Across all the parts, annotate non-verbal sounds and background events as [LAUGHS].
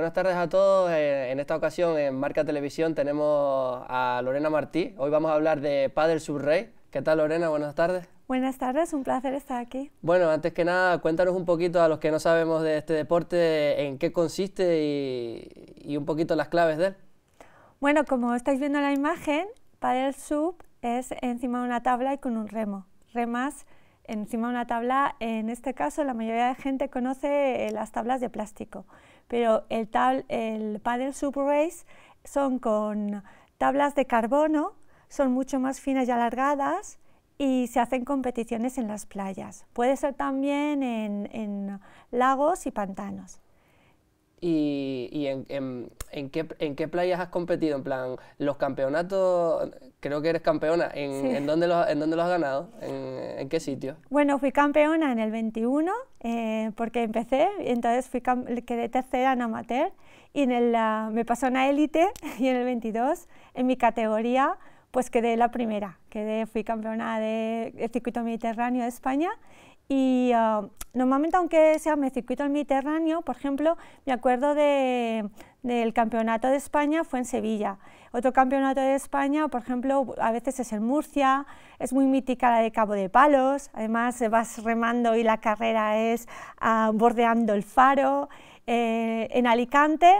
Buenas tardes a todos. Eh, en esta ocasión en Marca Televisión tenemos a Lorena Martí. Hoy vamos a hablar de paddle Subrey. ¿Qué tal Lorena? Buenas tardes. Buenas tardes, un placer estar aquí. Bueno, antes que nada, cuéntanos un poquito a los que no sabemos de este deporte, en qué consiste y, un poquito las claves de él. Bueno, como estáis viendo la imagen, paddle Sub es encima de una tabla y con un remo. Remas encima de una tabla, en este caso la mayoría de gente conoce eh, las tablas de plástico pero el, tal, el Race son con tablas de carbono, son mucho más finas y alargadas y se hacen competiciones en las playas. Puede ser también en lagos y pantanos y, en, en, en, qué, en qué playas has competido, en plan, los campeonatos, creo que eres campeona, ¿en, ¿en dónde, los, en dónde los has ganado? ¿En, qué sitio? Bueno, fui campeona en el 21 eh, porque empecé, entonces fui quedé tercera en amateur y en ah, me pasó una élite [LAUGHS] y en el 22, en mi categoría, pues quedé la primera, quedé, fui campeona del de circuito mediterráneo de España y ah, normalmente, aunque sea mi circuito del Mediterráneo, por ejemplo, me acuerdo del campeonato de España fue en Sevilla. Otro campeonato de España, por ejemplo, a veces es en Murcia, es muy mítica la de Cabo de Palos, además vas remando y la carrera es ah, bordeando el faro. Eh, en Alicante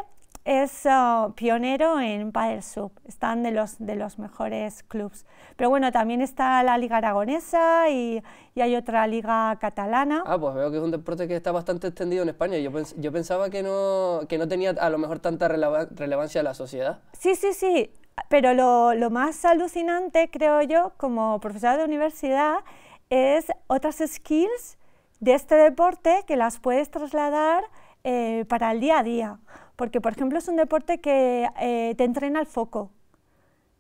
es uh, pionero en Padel Sub, están de los, de los mejores clubs. Pero bueno, también está la Liga Aragonesa y, hay otra Liga Catalana. Ah, pues veo que es un deporte que está bastante extendido en España. Yo, pensaba que no, que no tenía a lo mejor tanta relevancia a la sociedad. Sí, sí, sí. Pero lo, más alucinante, creo yo, como profesora de universidad, es otras skills de este deporte que las puedes trasladar eh, para el día a día. Porque, por ejemplo, es un deporte que eh, te entrena el foco.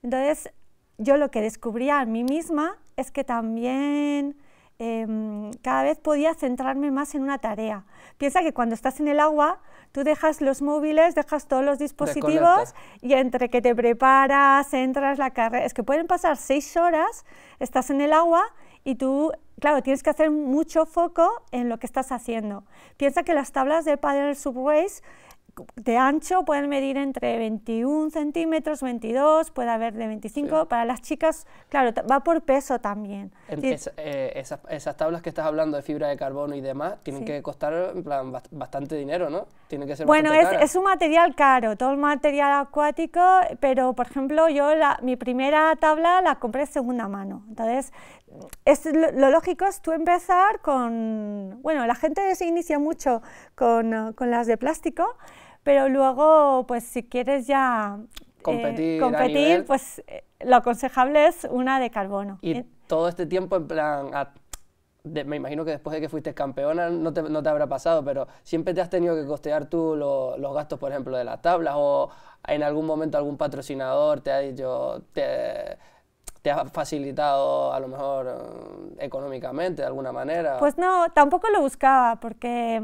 Entonces, yo lo que descubría a mí misma es que también em, cada vez podía centrarme más en una tarea. Piensa que cuando estás en el agua, tú dejas los móviles, dejas todos los dispositivos y entre que te preparas, entras la carrera, es que pueden pasar seis horas, estás en el agua y tú, claro, tienes que hacer mucho foco en lo que estás haciendo. Piensa que las tablas de paddle subways de ancho pueden medir entre 21 centímetros, 22, puede haber de 25. Para las chicas, claro, va por peso también. Eh, esas, tablas que estás hablando de fibra de carbono y demás tienen que costar bastante dinero, ¿no? tiene que ser Bueno, es, un material caro, todo el material acuático, pero por ejemplo, yo mi primera tabla la compré segunda mano. Entonces, es, lo, lógico es tú empezar con. Bueno, la gente se inicia mucho con, con las de plástico pero luego, pues si quieres ya eh, competir, pues eh, lo aconsejable es una de carbono. Y eh, todo este tiempo en plan, me imagino que después de que fuiste campeona no te, no te, habrá pasado, pero siempre te has tenido que costear tú los gastos, por ejemplo, de las tablas o en algún momento algún patrocinador te ha dicho... Te, te ha facilitado a lo mejor económicamente de alguna manera? Pues no, tampoco lo buscaba porque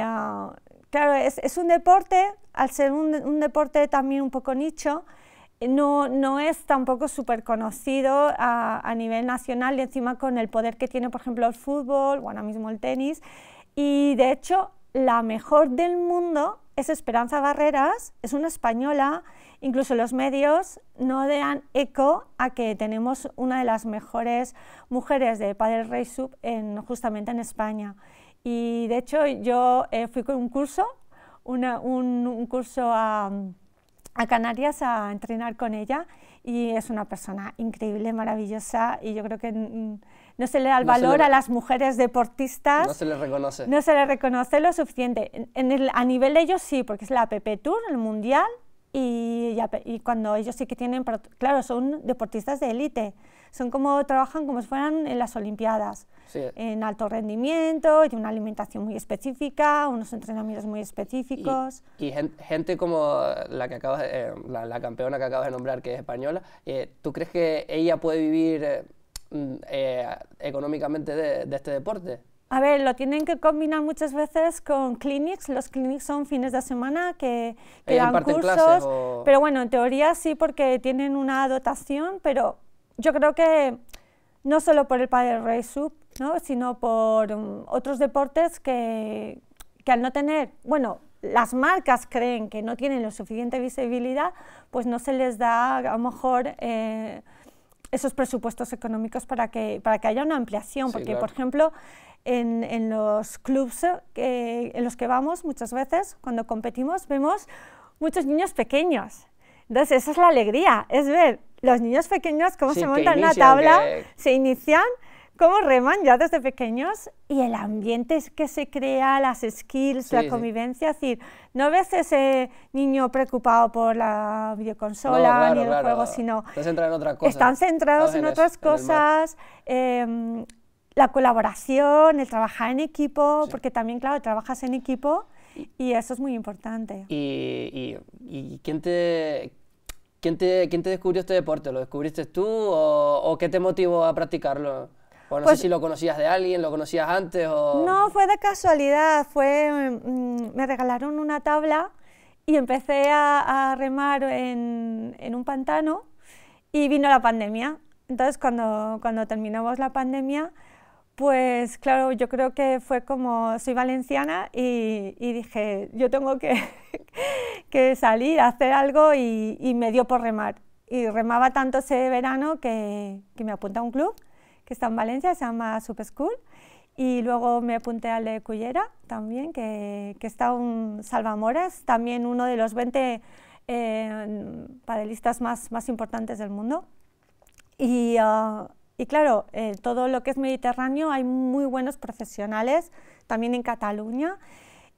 ah, Claro, es, un deporte, al ser un, deporte también un poco nicho, no, no es tampoco súper conocido a, nivel nacional y encima con el poder que tiene, por ejemplo, el fútbol o ahora mismo el tenis. Y de hecho, la mejor del mundo es Esperanza Barreras, es una española, incluso los medios no dan eco a que tenemos una de las mejores mujeres de Padre Rey Sub en, justamente en España. Y de hecho yo eh, fui con un curso, un, un, curso a, a, Canarias a entrenar con ella y es una persona increíble, maravillosa y yo creo que no se le da el valor a las mujeres deportistas. No se les reconoce. No se les reconoce lo suficiente. a nivel de ellos sí, porque es la PP Tour, el Mundial, y cuando ellos sí que tienen, claro, son deportistas de élite son como, trabajan como si fueran en las Olimpiadas. En alto rendimiento, y una alimentación muy específica, unos entrenamientos muy específicos. Y, gente como la que acabas, eh, la, campeona que acabas de nombrar, que es española, eh, ¿tú crees que ella puede vivir eh, económicamente de, este deporte? A ver, lo tienen que combinar muchas veces con clinics. Los clinics son fines de semana que, dan cursos. Pero bueno, en teoría sí, porque tienen una dotación, pero yo creo que no solo por el Padre Rey Sub, ¿no? sino por um, otros deportes que, que al no tener, bueno, las marcas creen que no tienen la suficiente visibilidad, pues no se les da a lo mejor eh, esos presupuestos económicos para que, para que haya una ampliación. porque, por ejemplo, en, en los clubs eh, en los que vamos muchas veces, cuando competimos, vemos muchos niños pequeños. Entonces, esa es la alegría, es ver los niños pequeños cómo se montan en la tabla, se inician, cómo reman ya desde pequeños y el ambiente que se crea, las skills, la convivencia. Es decir, no ves ese niño preocupado por la videoconsola ni el juego, sino. Están, centrados en, otras cosas. Em, la colaboración, el trabajar en equipo, porque también, claro, trabajas en equipo y eso es muy importante. y quién te.? ¿Quién te, ¿Quién te descubrió este deporte? ¿Lo descubriste tú o, o qué te motivó a practicarlo? O no sé pues si lo conocías de alguien, lo conocías antes o... No, fue de casualidad, fue... Mm, me regalaron una tabla y empecé a, a remar en, en, un pantano y vino la pandemia. Entonces, cuando, cuando terminamos la pandemia, pues claro, yo creo que fue como soy valenciana y, dije, yo tengo [LAUGHS] que, salir a hacer algo y, me dio por remar. Y remaba tanto ese verano que, me apunté a un club que está en Valencia, se llama Super School. Y luego me apunté al de Cullera también, que, que está un Salvamoras, también uno de los 20 eh, más, importantes del mundo. Y, ah, y claro, eh, todo lo que es Mediterráneo hay muy buenos profesionales, también en Cataluña.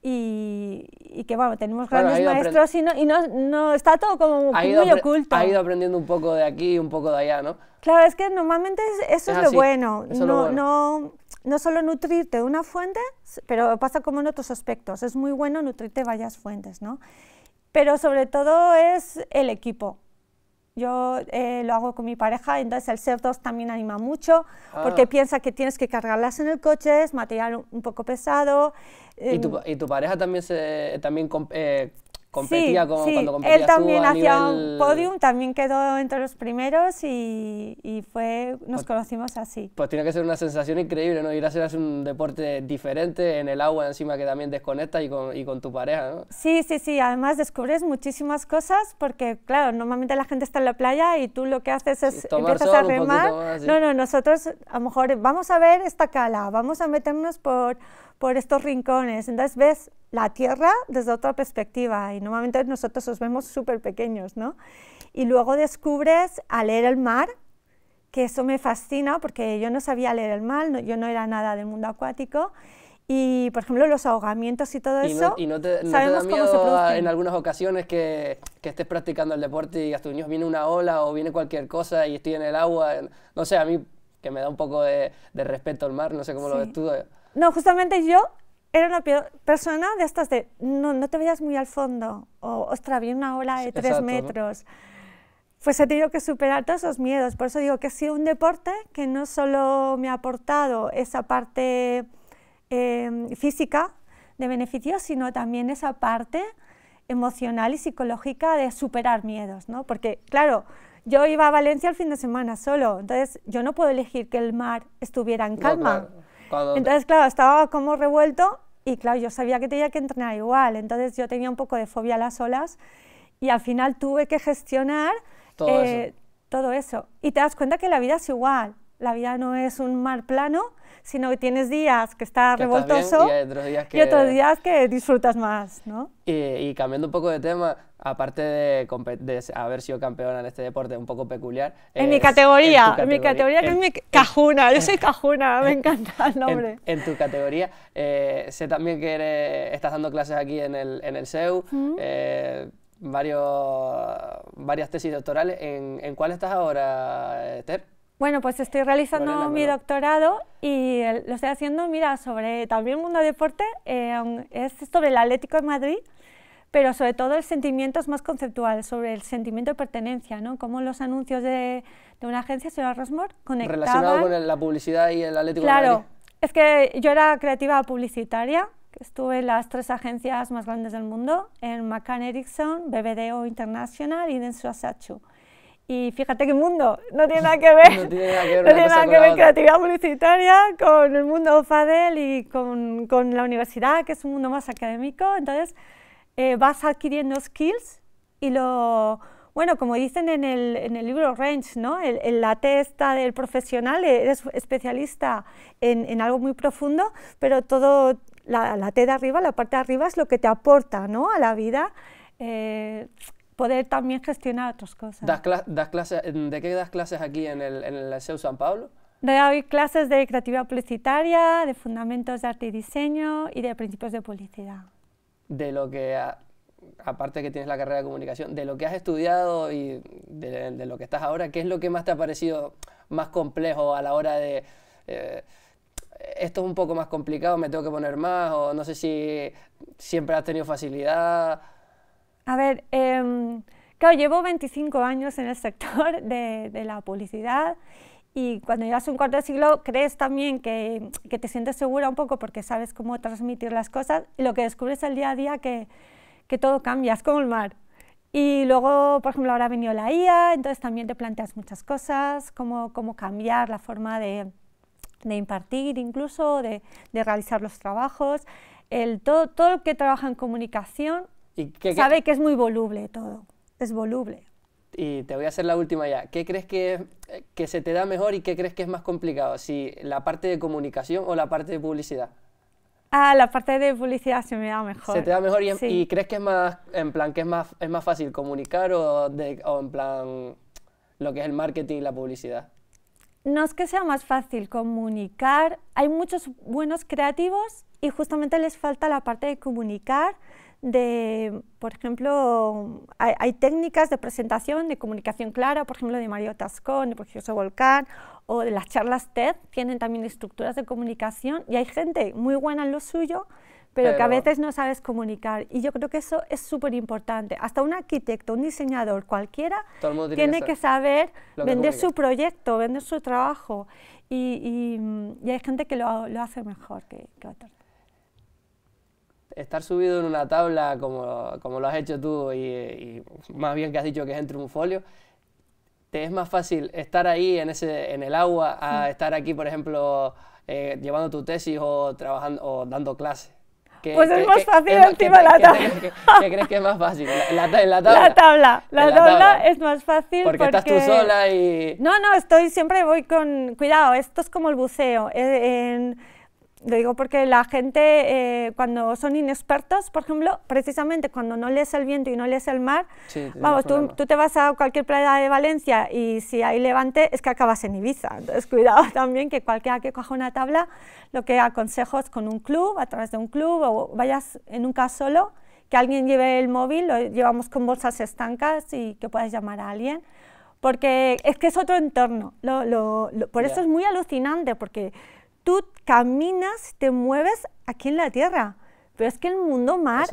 Y, que bueno, tenemos grandes maestros y, no, está todo como muy oculto. Ha ido aprendiendo un poco de aquí y un poco de allá, ¿no? Claro, es que normalmente eso es, lo, bueno. no, No, no solo nutrirte de una fuente, pero pasa como en otros aspectos. Es muy bueno nutrirte varias fuentes, ¿no? Pero sobre todo es el equipo. Yo eh, lo hago con mi pareja, entonces el ser dos también anima mucho, ah. porque piensa que tienes que cargarlas en el coche, es material un, poco pesado. ¿Y, tu, em, ¿Y, tu, pareja también, se, también eh, competía sí, sí. Él también hacía un podium, también quedó entre los primeros y, fue, nos pues conocimos así. Pues tiene que ser una sensación increíble, ¿no? Ir a hacer un deporte diferente en el agua encima que también desconectas y con, y con tu pareja, ¿no? Sí, sí, sí. Además descubres muchísimas cosas porque, claro, normalmente la gente está en la playa y tú lo que haces es empiezas a remar. no, no, nosotros a lo mejor vamos a ver esta cala, vamos a meternos por por estos rincones. Entonces ves la Tierra desde otra perspectiva y normalmente nosotros nos vemos súper pequeños, ¿no? Y luego descubres al leer el mar, que eso me fascina porque yo no sabía leer el mar, yo no era nada del mundo acuático. Y, por ejemplo, los ahogamientos y todo eso. y no te, no sabemos te da miedo en algunas ocasiones que, que, estés practicando el deporte y a tus niños viene una ola o viene cualquier cosa y estoy en el agua. No sé, a mí que me da un poco de, respeto al mar, no sé cómo lo ves eh. No, justamente yo era una persona de estas de, no, no te veas muy al fondo, o, ostras, vi una ola de tres metros. Pues he tenido que superar todos esos miedos. Por eso digo que ha sido un deporte que no solo me ha aportado esa parte em, física de beneficio, sino también esa parte emocional y psicológica de superar miedos, ¿no? Porque, claro, yo iba a Valencia el fin de semana solo, entonces yo no puedo elegir que el mar estuviera en calma. Entonces, claro, estaba como revuelto y claro, yo sabía que tenía que entrenar igual, entonces yo tenía un poco de fobia a las olas y al final tuve que gestionar todo, eh, eso. todo eso. Y te das cuenta que la vida es igual, la vida no es un mar plano, sino que tienes días que está revoltoso y, otros días que... disfrutas más, ¿no? Y, cambiando un poco de tema, aparte de, haber sido campeona en este deporte un poco peculiar... En mi categoría, en, mi categoría que es mi cajuna, yo [LAUGHS] soy cajuna, me encanta el nombre. En, tu categoría, eh, sé también que estás dando clases aquí en el, en el CEU, eh, varios, varias tesis doctorales. ¿En, ¿En cuál estás ahora, Esther? Bueno, pues estoy realizando mi doctorado y lo estoy haciendo, mira, sobre también mundo deporte, eh, es sobre el Atlético de Madrid, pero sobre todo el sentimiento es más conceptual, sobre el sentimiento de pertenencia, ¿no? Cómo los anuncios de, una agencia, señora Rosmore, conectaban... Relacionado con la publicidad y el Atlético claro, Madrid. Claro, es que yo era creativa publicitaria, estuve en las tres agencias más grandes del mundo, en McCann Erickson, BBDO International y en Asachu. Y fíjate qué mundo, no tiene nada que ver, no tiene nada que [LAUGHS] ver, creatividad publicitaria con el mundo FADEL y con, con, la universidad, que es un mundo más académico. Entonces, eh, vas adquiriendo skills y lo, bueno, como dicen en el, en el libro Range, ¿no? El, el, la testa del profesional, eres especialista en, en algo muy profundo, pero todo, la, la, T de arriba, la parte de arriba es lo que te aporta, ¿no? A la vida. Eh, poder también gestionar otras cosas. ¿Das ¿De qué das clases aquí en el, CEU San Pablo? Doy clases de creatividad publicitaria, de fundamentos de arte y diseño y de principios de publicidad. De lo que, aparte que tienes la carrera de comunicación, de lo que has estudiado y de, lo que estás ahora, ¿qué es lo que más te ha parecido más complejo a la hora de... Eh, esto es un poco más complicado, me tengo que poner más, o no sé si siempre has tenido facilidad a ver, em, claro, llevo 25 años en el sector [LAUGHS] de, la publicidad y cuando llegas un cuarto de siglo crees también que, que, te sientes segura un poco porque sabes cómo transmitir las cosas y lo que descubres el día a día que, que todo cambia, es como el mar. Y luego, por ejemplo, ahora ha venido la IA, entonces también te planteas muchas cosas, cómo, cómo cambiar la forma de, de impartir incluso, de, de, realizar los trabajos. El, todo, todo el que trabaja en comunicación ¿Y Sabe que es muy voluble todo, es voluble. Y te voy a hacer la última ya. ¿Qué crees que, que se te da mejor y qué crees que es más complicado? ¿Si la parte de comunicación o la parte de publicidad? Ah, la parte de publicidad se me da mejor. ¿Se te da mejor y, crees que es más, en plan, que es más, es más fácil comunicar o, o, en plan lo que es el marketing y la publicidad? No es que sea más fácil comunicar. Hay muchos buenos creativos y justamente les falta la parte de comunicar de, por ejemplo, hay, técnicas de presentación, de comunicación clara, por ejemplo, de Mario Tascón, de Precioso Volcán, o de las charlas TED, tienen también estructuras de comunicación y hay gente muy buena en lo suyo, pero, que a veces no sabes comunicar. Y yo creo que eso es súper importante. Hasta un arquitecto, un diseñador, cualquiera, tiene que, saber vender su proyecto, vender su trabajo. Y, hay gente que lo, lo hace mejor que, que estar subido en una tabla como, como lo has hecho tú y, más bien que has dicho que es entre un folio, te es más fácil estar ahí en, ese, en el agua a estar aquí, por ejemplo, eh, llevando tu tesis o, trabajando, o dando clases. pues es más fácil encima la tabla. ¿Qué crees que es más fácil? La, la, tabla. La tabla. La tabla, es más fácil porque, estás tú sola y... No, no, estoy siempre voy con... Cuidado, esto es como el buceo. Eh, en lo digo porque la gente, eh, cuando son inexpertos, por ejemplo, precisamente cuando no lees el viento y no lees el mar, vamos, tú, te vas a cualquier playa de Valencia y si hay levante es que acabas en Ibiza. Entonces, [LAUGHS] cuidado también que cualquiera que coja una tabla, lo que aconsejo es con un club, a través de un club, o vayas en un caso solo, que alguien lleve el móvil, lo llevamos con bolsas estancas y que puedas llamar a alguien, porque es que es otro entorno. Lo, por eso es muy alucinante, porque tú caminas, te mueves aquí en la Tierra. Pero es que el mundo mar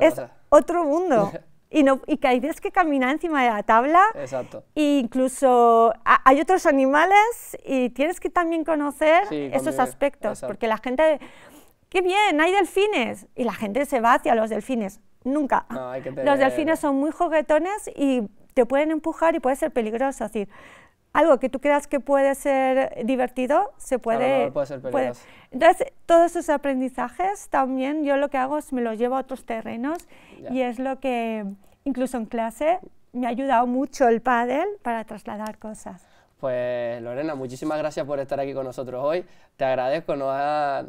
es, otro mundo. [LAUGHS] y, no, y que que caminar encima de la tabla. Exacto. E incluso hay otros animales y tienes que también conocer esos aspectos. Porque la gente, qué bien, hay delfines. Y la gente se va hacia los delfines. Nunca. Los delfines son muy juguetones y te pueden empujar y puede ser peligroso. Es decir, algo que tú creas que puede ser divertido, se puede... Claro, puede ser peligroso. Entonces, todos esos aprendizajes también yo lo que hago es me los llevo a otros terrenos y es lo que incluso en clase me ha ayudado mucho el pádel para trasladar cosas. Pues Lorena, muchísimas gracias por estar aquí con nosotros hoy. Te agradezco, nos has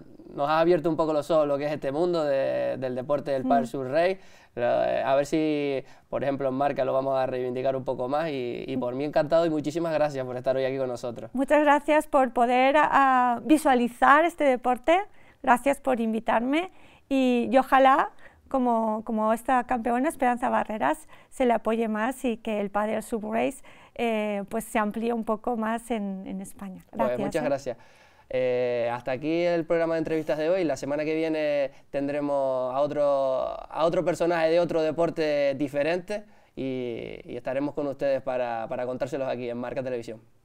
abierto un poco los ojos lo que es este mundo del deporte del Padre mm. Rey. Eh, a ver si, por ejemplo, en marca lo vamos a reivindicar un poco más. Y, por mí encantado y muchísimas gracias por estar hoy aquí con nosotros. Muchas gracias por poder ah, visualizar este deporte. Gracias por invitarme y, yo ojalá como, esta campeona Esperanza Barreras se le apoye más y que el Padre Subrace eh, pues se amplía un poco más en, España. Pues, muchas ¿eh? gracias. Eh, hasta aquí el programa de entrevistas de hoy. La semana que viene tendremos a otro, a otro personaje de otro deporte diferente y, estaremos con ustedes para contárselos aquí en Marca Televisión.